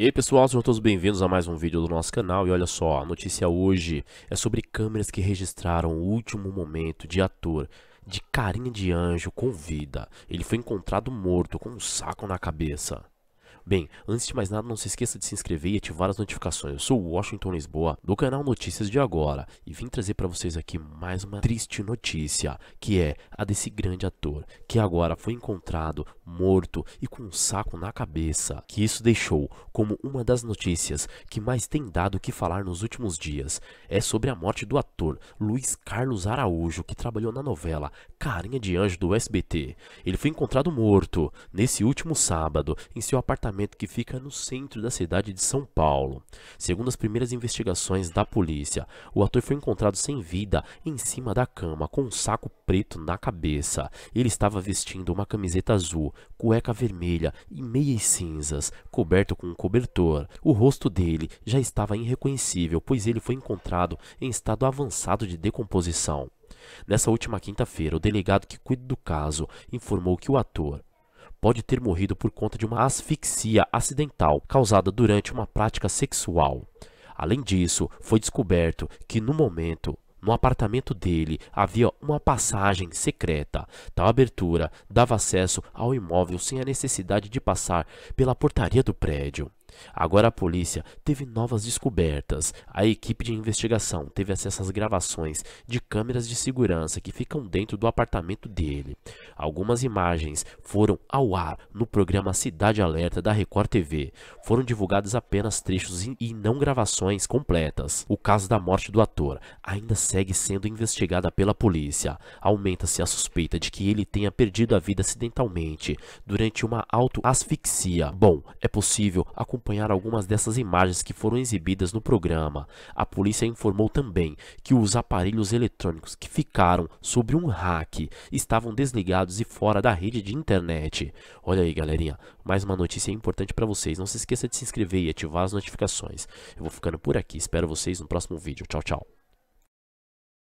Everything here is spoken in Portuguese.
E aí pessoal, sejam todos bem-vindos a mais um vídeo do nosso canal e olha só, a notícia hoje é sobre câmeras que registraram o último momento de ator de carinha de anjo com vida. Ele foi encontrado morto com um saco na cabeça. Bem, antes de mais nada, não se esqueça de se inscrever e ativar as notificações. Eu sou o Washington Lisboa, do canal Notícias de Agora, e vim trazer para vocês aqui mais uma triste notícia, que é a desse grande ator, que agora foi encontrado morto e com um saco na cabeça, que isso deixou como uma das notícias que mais tem dado o que falar nos últimos dias. É sobre a morte do ator Luiz Carlos Araújo, que trabalhou na novela Carinha de Anjo do SBT. Ele foi encontrado morto nesse último sábado em seu apartamento apartamento que fica no centro da cidade de São Paulo. Segundo as primeiras investigações da polícia, o ator foi encontrado sem vida em cima da cama com um saco preto na cabeça. Ele estava vestindo uma camiseta azul, cueca vermelha e meias cinzas, coberto com um cobertor. O rosto dele já estava irreconhecível, pois ele foi encontrado em estado avançado de decomposição. Nessa última quinta-feira, o delegado que cuida do caso informou que o ator pode ter morrido por conta de uma asfixia acidental causada durante uma prática sexual. Além disso, foi descoberto que no momento no apartamento dele havia uma passagem secreta. Tal abertura dava acesso ao imóvel sem a necessidade de passar pela portaria do prédio. Agora a polícia teve novas descobertas. A equipe de investigação teve acesso às gravações de câmeras de segurança que ficam dentro do apartamento dele. Algumas imagens foram ao ar no programa Cidade Alerta da Record TV. Foram divulgados apenas trechos e não gravações completas. O caso da morte do ator ainda segue sendo investigada pela polícia. Aumenta-se a suspeita de que ele tenha perdido a vida acidentalmente durante uma autoasfixia. Bom, é possível acompanhar acompanhar algumas dessas imagens que foram exibidas no programa. A polícia informou também que os aparelhos eletrônicos que ficaram sobre um hack estavam desligados e fora da rede de internet. Olha aí, galerinha, mais uma notícia importante para vocês. Não se esqueça de se inscrever e ativar as notificações. Eu vou ficando por aqui. Espero vocês no próximo vídeo. Tchau, tchau.